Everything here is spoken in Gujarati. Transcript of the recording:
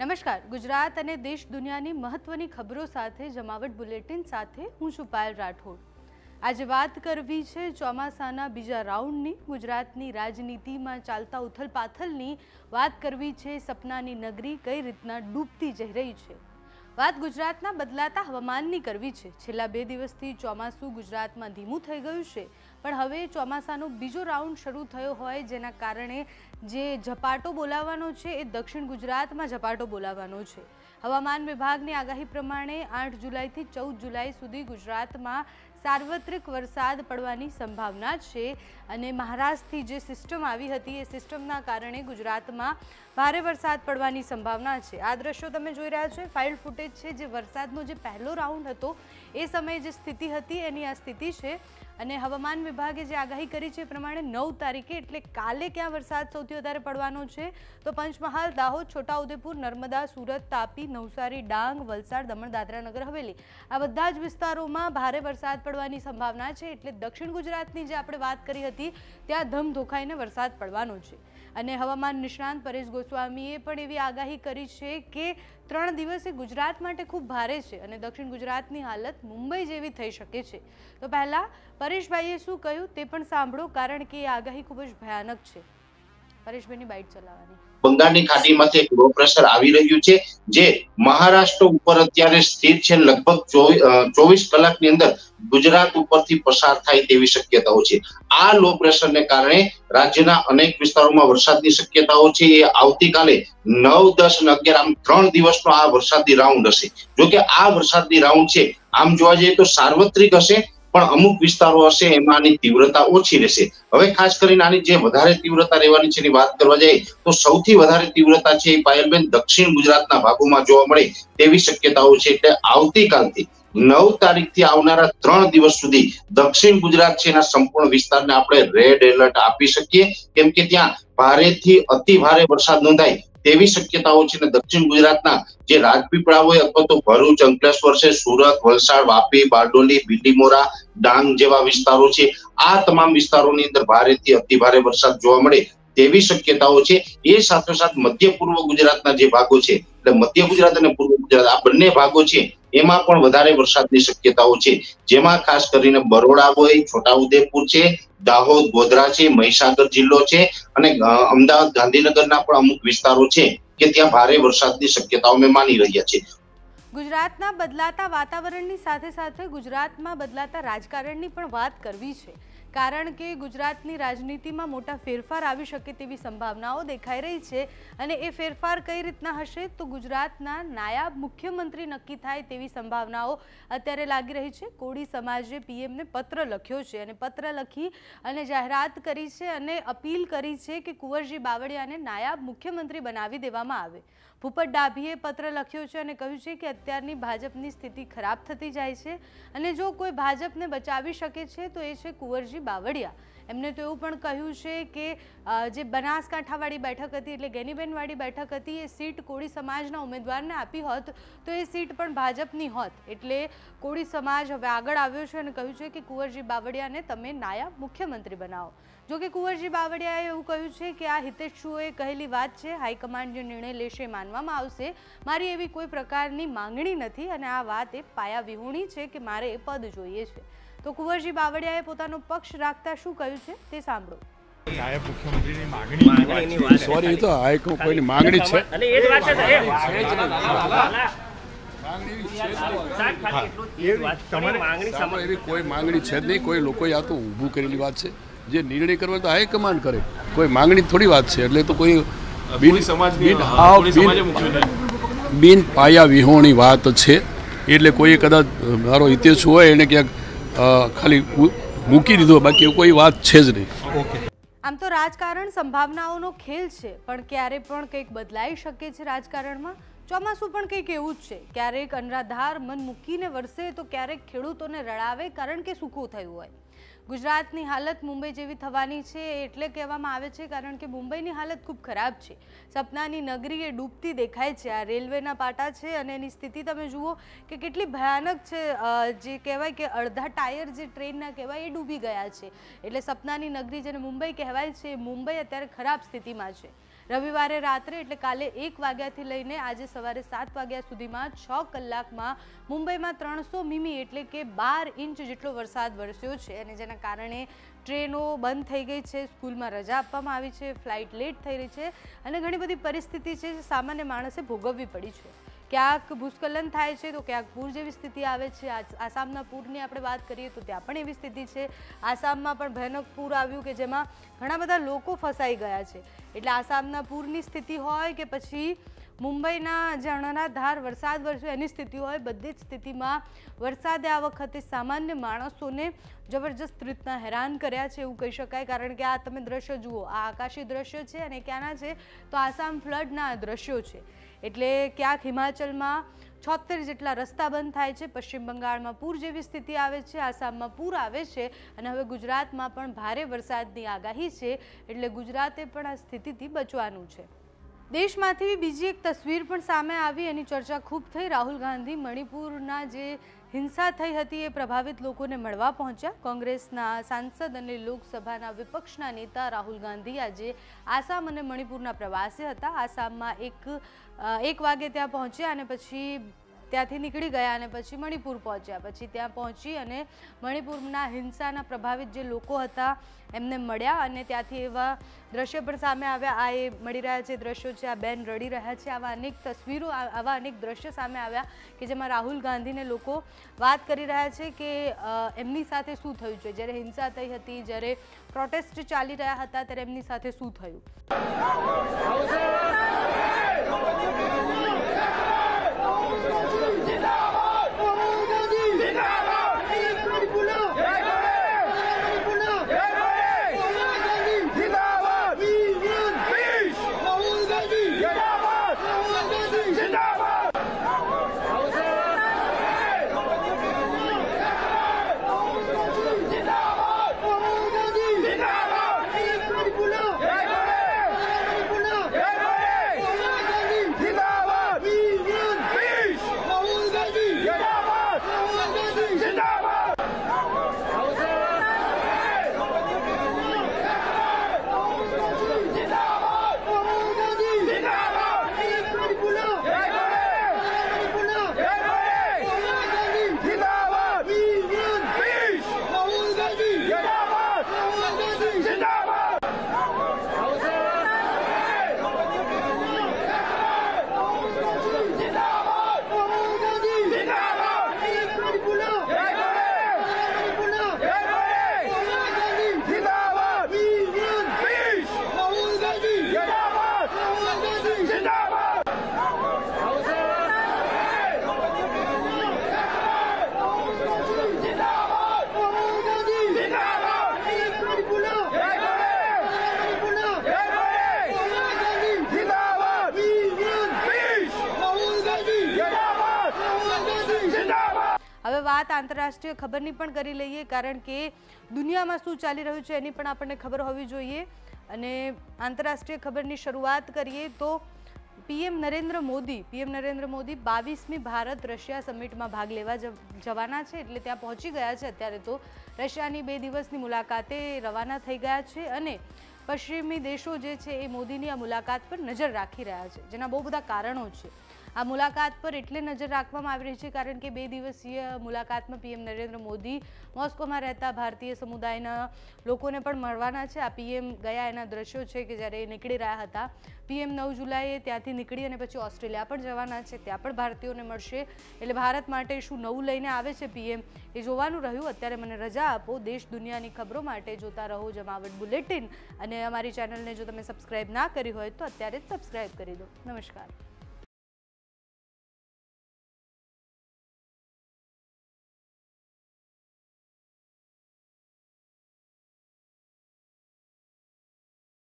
નમસ્કાર ગુજરાત અને દેશ દુનિયાની મહત્વની ખબરો સાથે જમાવટ બુલેટિન સાથે હું છું પાયલ રાઠોડ આજે વાત કરવી છે ચોમાસાના બીજા રાઉન્ડની ગુજરાતની રાજનીતિમાં ચાલતા ઉથલપાથલની વાત કરવી છે સપનાની નગરી કઈ રીતના ડૂબતી જઈ રહી છે વાત ગુજરાતના બદલાતા હવામાનની કરવી છે છેલ્લા બે દિવસથી ચોમાસું ગુજરાતમાં ધીમું થઈ ગયું છે પણ હવે ચોમાસાનો બીજો રાઉન્ડ શરૂ થયો હોય જેના કારણે જે ઝપાટો બોલાવવાનો છે એ દક્ષિણ ગુજરાતમાં ઝપાટો બોલાવવાનો છે હવામાન વિભાગની આગાહી પ્રમાણે આઠ જુલાઈથી ચૌદ જુલાઈ સુધી ગુજરાતમાં સાર્વત્રિક વરસાદ પડવાની સંભાવના છે અને મહારાષ્ટ્રથી જે સિસ્ટમ આવી હતી એ સિસ્ટમના કારણે ગુજરાતમાં ભારે વરસાદ પડવાની સંભાવના છે આ દ્રશ્યો તમે જોઈ રહ્યા છો ફાઇલ ફૂટેજ છે જે વરસાદનો જે પહેલો રાઉન્ડ હતો એ સમયે જે સ્થિતિ હતી એની આ સ્થિતિ છે અને હવામાન વિભાગે જે આગાહી કરી છે એ પ્રમાણે નવ તારીખે એટલે કાલે ક્યાં વરસાદ સૌથી વધારે પડવાનો છે તો પંચમહાલ દાહોદ છોટાઉદેપુર નર્મદા સુરત તાપી નવસારી ડાંગ વલસાડ દમણ દાદરાનગર હવેલી આ બધા જ વિસ્તારોમાં ભારે વરસાદ પડવાની સંભાવના છે એટલે દક્ષિણ ગુજરાતની જે આપણે વાત કરી હતી ત્યાં ધમધોખાઈને વરસાદ પડવાનો છે અને હવામાન નિષ્ણાંત પરેશ ગોસ્વામીએ પણ એવી આગાહી કરી છે કે ત્રણ દિવસે ગુજરાત માટે ખૂબ ભારે છે અને દક્ષિણ ગુજરાતની હાલત મુંબઈ જેવી થઈ શકે છે તો પહેલાં પરેશભાઈએ શું કહ્યું તે પણ સાંભળો કારણ કે એ આગાહી ખૂબ જ ભયાનક છે પરેશભાઈની બાઇટ ચલાવવાની બંગાળની ખાડીમાંથી એક લો પ્રેશર આવી રહ્યું છે જે મહારાષ્ટ્ર ઉપર અત્યારે સ્થિર છે લગભગ ચોવીસ કલાકની અંદર ગુજરાત ઉપરથી પસાર થાય તેવી શક્યતાઓ છે આ લો પ્રેશરને કારણે રાજ્યના અનેક વિસ્તારોમાં વરસાદની શક્યતાઓ છે એ આવતીકાલે નવ દસ અને અગિયાર આમ ત્રણ દિવસનો આ વરસાદની રાઉન્ડ હશે જોકે આ વરસાદની રાઉન્ડ છે આમ જોવા જઈએ તો સાર્વત્રિક હશે પણ અમુક વિસ્તારો હશે એમાં તીવ્રતા ઓછી રહેશે હવે ખાસ કરીને આની જે વધારે તીવ્રતા રહેવાની છે એની વાત કરવા જઈએ તો સૌથી વધારે તીવ્રતા છે એ પાયલબેન દક્ષિણ ગુજરાતના ભાગોમાં જોવા મળે તેવી શક્યતાઓ છે એટલે આવતીકાલથી નવ તારીખ થી આવનારા ત્રણ દિવસ સુધી દક્ષિણ ગુજરાત છે એના સંપૂર્ણ વિસ્તારને આપણે રેડ એલર્ટ આપી શકીએ કેમ કે ત્યાં ભારેથી અતિ ભારે વરસાદ નોંધાય તેવી શક્યતાઓ છે ને દક્ષિણ ગુજરાતના જે રાજપીપળા હોય અથવા તો ભરૂચ અંકલેશ્વર છે સુરત વલસાડ વાપી બારડોલી બીટીમોરા ડાંગ જેવા વિસ્તારો છે આ તમામ વિસ્તારોની અંદર ભારેથી અતિ વરસાદ જોવા મળે તેવી શક્યતાઓ છે એ સાથોસાથ મધ્ય પૂર્વ ગુજરાતના જે ભાગો છે એટલે મધ્ય ગુજરાત અને પૂર્વ ગુજરાત આ બંને ભાગો છે એમાં પણ વધારે વરસાદની શક્યતાઓ છે જેમાં ખાસ કરીને બરોડા હોય છોટાઉદેપુર છે દાહોદ ગોધરા છે મહીસાગર જિલ્લો છે અને અમદાવાદ ગાંધીનગરના પણ અમુક વિસ્તારો છે કે ત્યાં ભારે વરસાદની શક્યતાઓ મેં માની રહ્યા છે ગુજરાતના બદલાતા વાતાવરણની સાથે સાથે ગુજરાતમાં બદલાતા રાજકારણની પણ વાત કરવી છે કારણ કે ગુજરાતની રાજનીતિમાં મોટા ફેરફાર આવી શકે તેવી સંભાવનાઓ દેખાઈ રહી છે અને એ ફેરફાર કઈ રીતના હશે તો ગુજરાતના નાયબ મુખ્યમંત્રી નક્કી થાય તેવી સંભાવનાઓ અત્યારે લાગી રહી છે કોળી સમાજે પીએમને પત્ર લખ્યો છે અને પત્ર લખી અને જાહેરાત કરી છે અને અપીલ કરી છે કે કુંવરજી બાવળિયાને નાયબ મુખ્યમંત્રી બનાવી દેવામાં આવે ભૂપત ડાભીએ પત્ર લખ્યો છે અને કહ્યું છે કે અત્યારની ભાજપની સ્થિતિ ખરાબ થતી જાય છે અને જો કોઈ ભાજપને બચાવી શકે છે તો એ છે કુંવરજી રાજેશભાઈ બાવળિયા એમને તો એવું પણ કહ્યું છે કે જે બનાસકાંઠાવાળી બેઠક હતી એટલે ગેનીબેનવાળી બેઠક હતી એ સીટ કોળી સમાજના ઉમેદવારને આપી હોત તો એ સીટ પણ ભાજપની હોત એટલે કોળી સમાજ હવે આગળ આવ્યો છે અને કહ્યું છે કે કુંવરજી બાવળિયાને તમે નાયબ મુખ્યમંત્રી બનાવો જો કે કુંવરજી બાવળિયાએ એવું કહ્યું છે કે આ હિતેશ શુએ કહેલી વાત છે હાઈકમાન્ડ જે નિર્ણય લેશે માનવામાં આવશે મારી એવી કોઈ પ્રકારની માંગણી નથી અને આ વાત એ પાયા વિહોણી છે કે મારે એ પદ જોઈએ છે તો કુંવરજી બાવળિયાએ પોતાનો પક્ષ રાખતા શું કહ્યું છે તે સાંભળો સોરી તો હાઈકો કોઈની માંગણી છે અને એ જ વાત છે એવી કોઈ માંગણી છે જ નહીં કોઈ લોકોએ આ ઊભું કરેલી વાત છે જે નિર્ણય કરવા તો હાઈકમાન્ડ કરે કોઈ માંગણી થોડી વાત છે એટલે તો કોઈ બિન બિન પાયા વિહોણી વાત છે એટલે કોઈ કદાચ મારો ઇતિહાસ હોય એને ક્યાંક ખાલી મૂકી દીધો બાકી એવું કોઈ વાત છે જ નહીં આમ તો રાજકારણ સંભાવનાઓનો ખેલ છે પણ ક્યારે પણ કંઈક બદલાઈ શકે છે રાજકારણમાં ચોમાસું પણ કંઈક એવું જ છે ક્યારેક અનરાધાર મન મૂકીને વરસે તો ક્યારેક ખેડૂતોને રડાવે કારણ કે સૂકું થયું હોય ગુજરાતની હાલત મુંબઈ જેવી થવાની છે એટલે કહેવામાં આવે છે કારણ કે મુંબઈની હાલત ખૂબ ખરાબ છે સપનાની નગરી એ ડૂબતી દેખાય છે આ રેલવેના પાટા છે અને એની સ્થિતિ તમે જુઓ કે કેટલી ભયાનક છે જે કહેવાય કે અડધા ટાયર જે ટ્રેનના કહેવાય એ ડૂબી ગયા છે એટલે સપનાની નગરી જેને મુંબઈ કહેવાય છે મુંબઈ અત્યારે ખરાબ સ્થિતિમાં છે રવિવારે રાત્રે એટલે કાલે એક વાગ્યાથી લઈને આજે સવારે સાત વાગ્યા સુધીમાં છ કલાકમાં મુંબઈમાં ત્રણસો મીમી એટલે કે બાર ઇંચ જેટલો વરસાદ વરસ્યો છે અને જેના કારણે ટ્રેનો બંધ થઈ ગઈ છે સ્કૂલમાં રજા આપવામાં આવી છે ફ્લાઇટ લેટ થઈ રહી છે અને ઘણી બધી પરિસ્થિતિ છે જે સામાન્ય માણસે ભોગવવી પડી છે ક્યાંક ભૂસ્ખલન થાય છે તો ક્યાંક પૂર જેવી સ્થિતિ આવે છે આસામના પૂરની આપણે વાત કરીએ તો ત્યાં પણ એવી સ્થિતિ છે આસામમાં પણ ભયાનક પૂર આવ્યું કે જેમાં ઘણા બધા લોકો ફસાઈ ગયા છે એટલે આસામના પૂરની સ્થિતિ હોય કે પછી મુંબઈના ઝરણાના ધાર વરસાદ વરસ્યો એની સ્થિતિ હોય બધી જ સ્થિતિમાં વરસાદે આ વખતે સામાન્ય માણસોને જબરજસ્ત રીતના હેરાન કર્યા છે એવું કહી શકાય કારણ કે આ તમે દ્રશ્ય જુઓ આ આકાશી દ્રશ્ય છે અને ક્યાંના છે તો આસામ ફ્લડના દ્રશ્યો છે એટલે ક્યાંક હિમાચલમાં છોતેર જેટલા રસ્તા બંધ થાય છે પશ્ચિમ બંગાળમાં પૂર જેવી સ્થિતિ આવે છે આસામમાં પૂર આવે છે અને હવે ગુજરાતમાં પણ ભારે વરસાદની આગાહી છે એટલે ગુજરાતે પણ આ સ્થિતિથી બચવાનું છે દેશમાંથી બીજી એક તસવીર પણ સામે આવી એની ચર્ચા ખૂબ થઈ રાહુલ ગાંધી મણિપુરના જે હિંસા થઈ હતી એ પ્રભાવિત લોકોને મળવા પહોંચ્યા કોંગ્રેસના સાંસદ અને લોકસભાના વિપક્ષના નેતા રાહુલ ગાંધી આજે આસામ અને મણિપુરના પ્રવાસે હતા આસામમાં એક એક વાગે ત્યાં પહોંચ્યા અને પછી ત્યાંથી નીકળી ગયા અને પછી મણિપુર પહોંચ્યા પછી ત્યાં પહોંચી અને મણિપુરના હિંસાના પ્રભાવિત જે લોકો હતા એમને મળ્યા અને ત્યાંથી એવા દ્રશ્ય પણ સામે આવ્યા આ એ મળી રહ્યા છે દ્રશ્યો છે આ બેન રડી રહ્યા છે આવા અનેક તસવીરો આવા અનેક દ્રશ્ય સામે આવ્યા કે જેમાં રાહુલ ગાંધીને લોકો વાત કરી રહ્યા છે કે એમની સાથે શું થયું છે જ્યારે હિંસા થઈ હતી જ્યારે પ્રોટેસ્ટ ચાલી રહ્યા હતા ત્યારે એમની સાથે શું થયું હવે વાત આંતરરાષ્ટ્રીય ખબરની પણ કરી લઈએ કારણ કે દુનિયામાં શું ચાલી રહ્યું છે એની પણ આપણને ખબર હોવી જોઈએ અને આંતરરાષ્ટ્રીય ખબરની શરૂઆત કરીએ તો પીએમ નરેન્દ્ર મોદી પીએમ નરેન્દ્ર મોદી બાવીસમી ભારત રશિયા સમિટમાં ભાગ લેવા જવાના છે એટલે ત્યાં પહોંચી ગયા છે અત્યારે તો રશિયાની બે દિવસની મુલાકાતે રવાના થઈ ગયા છે અને પશ્ચિમી દેશો જે છે એ મોદીની આ મુલાકાત પર નજર રાખી રહ્યા છે જેના બહુ બધા કારણો છે આ મુલાકાત પર એટલે નજર રાખવામાં આવી રહી છે કારણ કે બે દિવસીય મુલાકાતમાં પીએમ નરેન્દ્ર મોદી મોસ્કોમાં રહેતા ભારતીય સમુદાયના લોકોને પણ મળવાના છે આ પીએમ ગયા એના દ્રશ્યો છે કે જ્યારે એ નીકળી રહ્યા હતા પીએમ નવ જુલાઈએ ત્યાંથી નીકળી અને પછી ઓસ્ટ્રેલિયા પણ જવાના છે ત્યાં પણ ભારતીયોને મળશે એટલે ભારત માટે શું નવું લઈને આવે છે પીએમ એ જોવાનું રહ્યું અત્યારે મને રજા આપો દેશ દુનિયાની ખબરો માટે જોતા રહો જમાવટ બુલેટિન અને અમારી ચેનલને જો તમે સબસ્ક્રાઇબ ના કરી હોય તો અત્યારે જ સબસ્ક્રાઇબ કરી દો નમસ્કાર